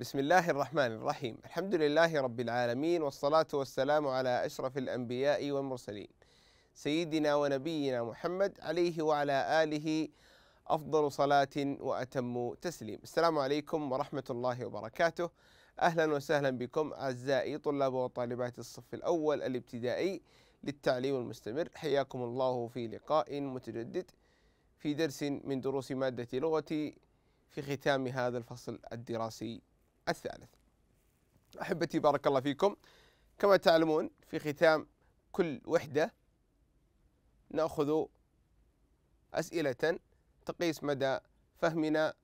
بسم الله الرحمن الرحيم الحمد لله رب العالمين والصلاة والسلام على أشرف الأنبياء والمرسلين سيدنا ونبينا محمد عليه وعلى آله أفضل صلاة وأتم تسليم السلام عليكم ورحمة الله وبركاته أهلا وسهلا بكم أعزائي طلاب وطالبات الصف الأول الابتدائي للتعليم المستمر حياكم الله في لقاء متجدد في درس من دروس مادة لغتي في ختام هذا الفصل الدراسي الثالث أحبتي بارك الله فيكم كما تعلمون في ختام كل وحدة نأخذ أسئلة تقيس مدى فهمنا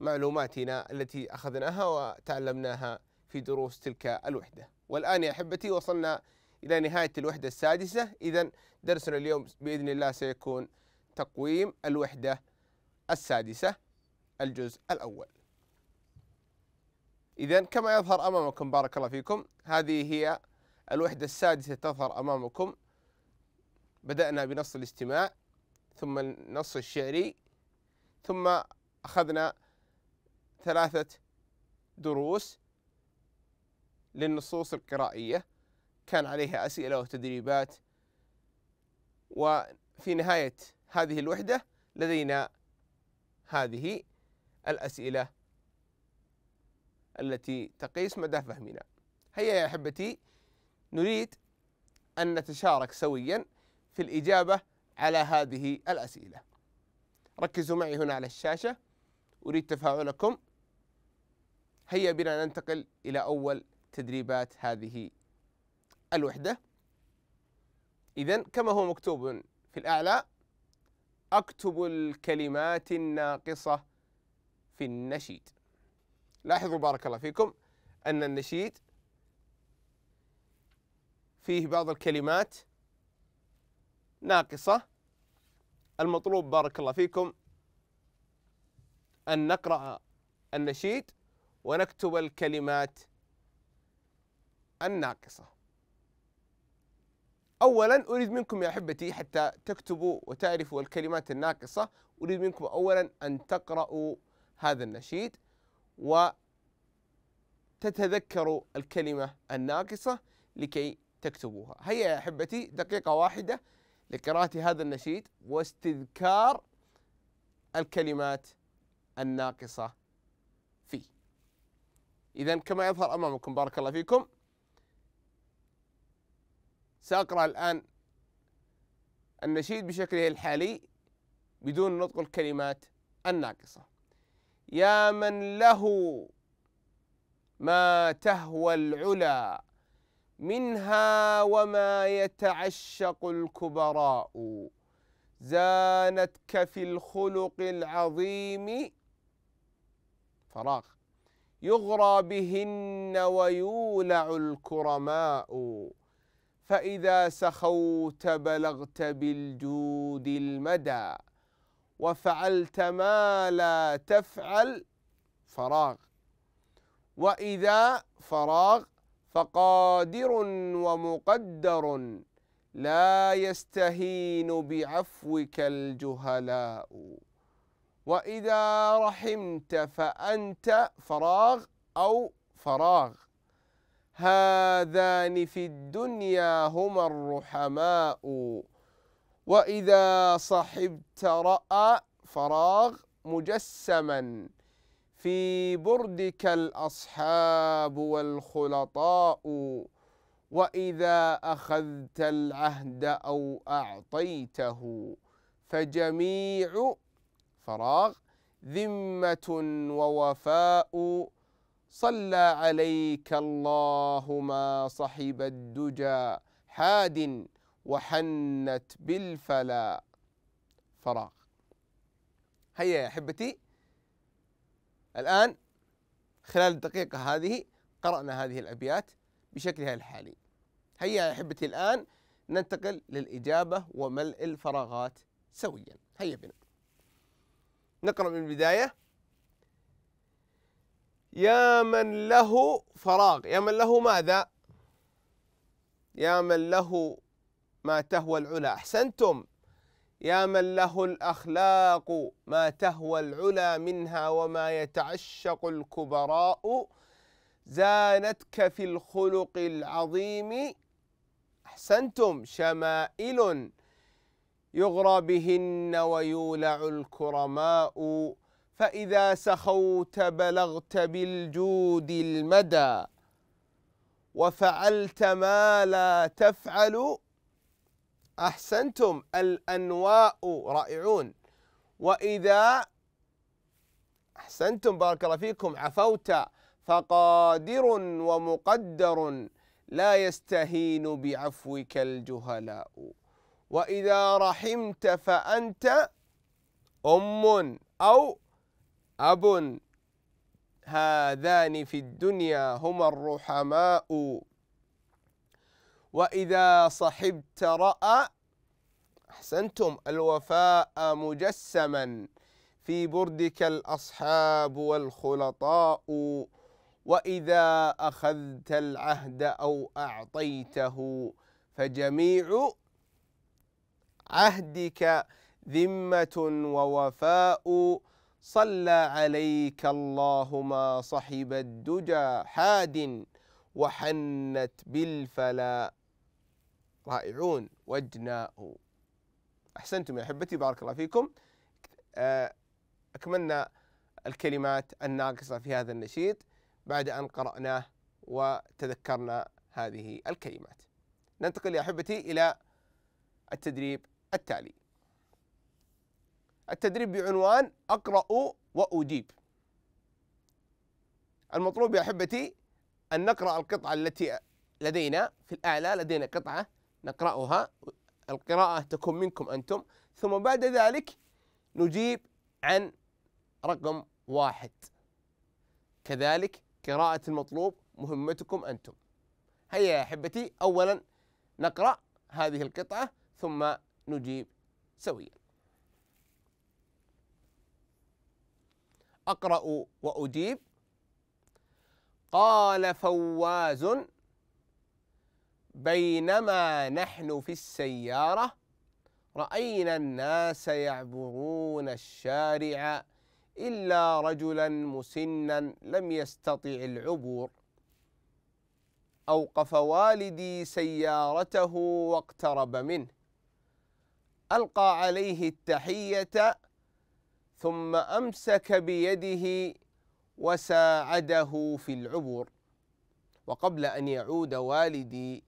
ومعلوماتنا التي أخذناها وتعلمناها في دروس تلك الوحدة والآن يا أحبتي وصلنا إلى نهاية الوحدة السادسة إذا درسنا اليوم بإذن الله سيكون تقويم الوحدة السادسة الجزء الأول إذا كما يظهر أمامكم بارك الله فيكم هذه هي الوحدة السادسة تظهر أمامكم بدأنا بنص الاستماع ثم النص الشعري ثم أخذنا ثلاثة دروس للنصوص القرائية كان عليها أسئلة وتدريبات وفي نهاية هذه الوحدة لدينا هذه الأسئلة التي تقيس مدى فهمنا هيا يا أحبتي نريد أن نتشارك سويا في الإجابة على هذه الأسئلة ركزوا معي هنا على الشاشة أريد تفاعلكم هيا بنا ننتقل إلى أول تدريبات هذه الوحدة إذا كما هو مكتوب في الأعلى أكتب الكلمات الناقصة في النشيد لاحظوا بارك الله فيكم أن النشيد فيه بعض الكلمات ناقصة المطلوب بارك الله فيكم أن نقرأ النشيد ونكتب الكلمات الناقصة أولا أريد منكم يا أحبتي حتى تكتبوا وتعرفوا الكلمات الناقصة أريد منكم أولا أن تقرأوا هذا النشيد و تتذكروا الكلمة الناقصة لكي تكتبوها هيا يا أحبتي دقيقة واحدة لقراءة هذا النشيد واستذكار الكلمات الناقصة فيه إذا كما يظهر أمامكم بارك الله فيكم سأقرأ الآن النشيد بشكله الحالي بدون نطق الكلمات الناقصة يا من له ما تهوى العلا منها وما يتعشق الكبراء زانتك في الخلق العظيم فراغ يغرى بهن ويولع الكرماء فإذا سخوت بلغت بالجود المدى وفعلت ما لا تفعل فراغ وإذا فراغ فقادر ومقدر لا يستهين بعفوك الجهلاء وإذا رحمت فأنت فراغ أو فراغ هذان في الدنيا هما الرحماء وإذا صحبت رأى فراغ مجسما في بردك الأصحاب والخلطاء وإذا أخذت العهد أو أعطيته فجميع فراغ ذمة ووفاء صلى عليك الله ما صحب الدجى حاد وحنت بالفلا فراغ هيا يا أحبتي الآن خلال الدقيقة هذه قرأنا هذه الأبيات بشكلها الحالي هيا يا أحبتي الآن ننتقل للإجابة وملء الفراغات سويا هيا بنا نقرأ من البداية يا من له فراغ يا من له ماذا يا من له ما تهوى العلا أحسنتم يا من له الأخلاق ما تهوى العلا منها وما يتعشق الكبراء زانتك في الخلق العظيم أحسنتم شمائل يغرى بهن ويولع الكرماء فإذا سخوت بلغت بالجود المدى وفعلت ما لا تفعل أحسنتم الأنواء رائعون وإذا أحسنتم بارك الله فيكم عفوت فقادر ومقدر لا يستهين بعفوك الجهلاء وإذا رحمت فأنت أم أو أب هذان في الدنيا هما الرحماء وإذا صحبت رأى أحسنتم الوفاء مجسما في بردك الأصحاب والخلطاء وإذا أخذت العهد أو أعطيته فجميع عهدك ذمة ووفاء صلى عليك الله ما صحب الدجى حاد وحنت بالفلا رائعون وجناء أحسنتم يا أحبتي بارك الله فيكم آه، أكملنا الكلمات الناقصة في هذا النشيد بعد أن قرأناه وتذكرنا هذه الكلمات ننتقل يا أحبتي إلى التدريب التالي التدريب بعنوان أقرأ وأجيب المطلوب يا أحبتي أن نقرأ القطعة التي لدينا في الأعلى لدينا قطعة نقرأها القراءة تكون منكم أنتم ثم بعد ذلك نجيب عن رقم واحد كذلك قراءة المطلوب مهمتكم أنتم هيا يا أحبتي أولا نقرأ هذه القطعة ثم نجيب سويا أقرأ وأجيب قال فواز بينما نحن في السيارة رأينا الناس يعبرون الشارع إلا رجلا مسنا لم يستطع العبور أوقف والدي سيارته واقترب منه ألقى عليه التحية ثم أمسك بيده وساعده في العبور وقبل أن يعود والدي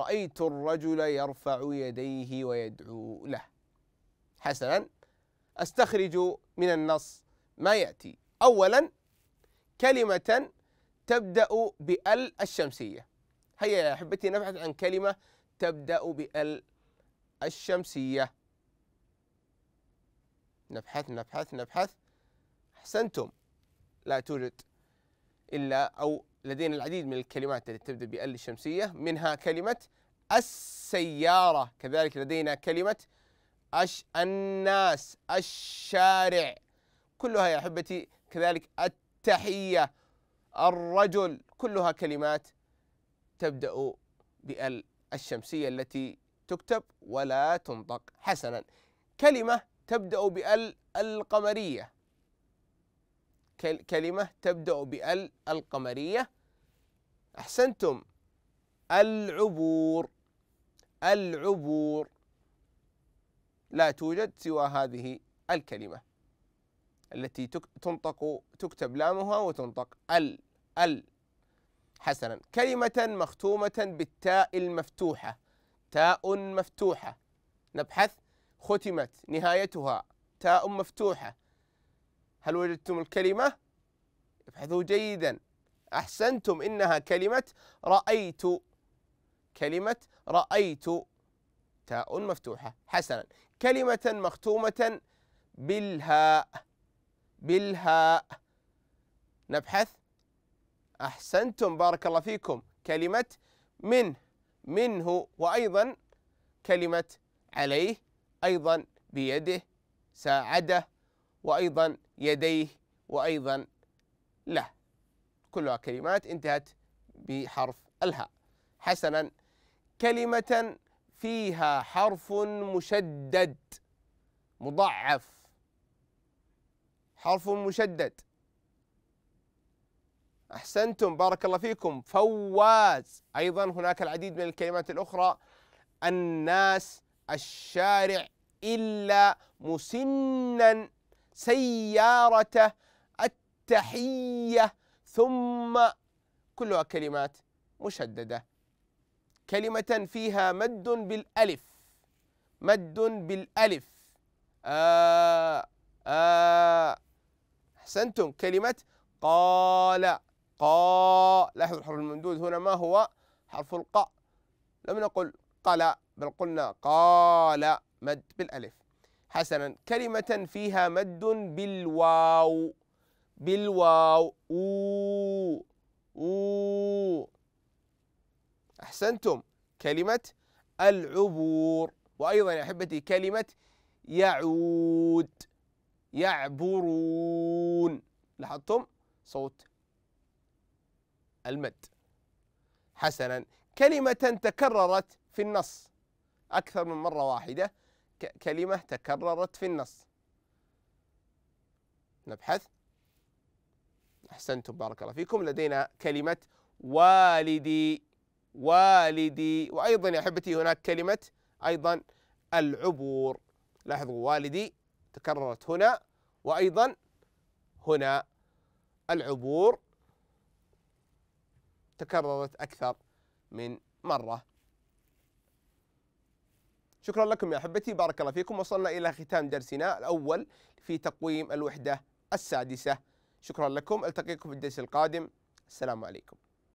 رأيت الرجل يرفع يديه ويدعو له حسنا أستخرج من النص ما يأتي أولا كلمة تبدأ بأل الشمسية هيا يا أحبتي نبحث عن كلمة تبدأ بأل الشمسية نبحث نبحث نبحث أحسنتم لا توجد إلا أو لدينا العديد من الكلمات التي تبدأ بأل الشمسية منها كلمة السيارة كذلك لدينا كلمة أش الناس الشارع كلها يا أحبتي كذلك التحية الرجل كلها كلمات تبدأ بأل الشمسية التي تكتب ولا تنطق حسنا كلمة تبدأ بأل القمرية كلمة تبدأ بال القمرية أحسنتم العبور العبور لا توجد سوى هذه الكلمة التي تنطق تكتب لامها وتنطق ال ال حسنا كلمة مختومة بالتاء المفتوحة تاء مفتوحة نبحث ختمت نهايتها تاء مفتوحة هل وجدتم الكلمة؟ ابحثوا جيدا أحسنتم إنها كلمة رأيت كلمة رأيت تاء مفتوحة حسنا كلمة مختومة بالهاء بالهاء نبحث أحسنتم بارك الله فيكم كلمة من منه وأيضا كلمة عليه أيضا بيده ساعده وأيضا يديه وأيضا له كلها كلمات انتهت بحرف الهاء حسنا كلمة فيها حرف مشدد مضعف حرف مشدد احسنتم بارك الله فيكم فواز ايضا هناك العديد من الكلمات الاخرى الناس الشارع الا مسنا سيارته التحية ثم كلها كلمات مشددة كلمة فيها مد بالألف مد بالألف آه آه أحسنتم كلمة قال قا لاحظوا الحرف الممدود هنا ما هو حرف القاء لم نقل قلا بل قلنا قال مد بالألف حسنا كلمة فيها مد بالواو بالواو أو أو أحسنتم كلمة العبور وأيضا يا أحبتي كلمة يعود يعبرون لاحظتم صوت المد حسنا كلمة تكررت في النص أكثر من مرة واحدة كلمة تكررت في النص نبحث أحسنتم بارك الله فيكم لدينا كلمة والدي والدي وأيضا يا أحبتي هناك كلمة أيضا العبور لاحظوا والدي تكررت هنا وأيضا هنا العبور تكررت أكثر من مرة شكرا لكم يا أحبتي بارك الله فيكم وصلنا إلى ختام درسنا الأول في تقويم الوحدة السادسة شكرا لكم التقيكم في الدرس القادم السلام عليكم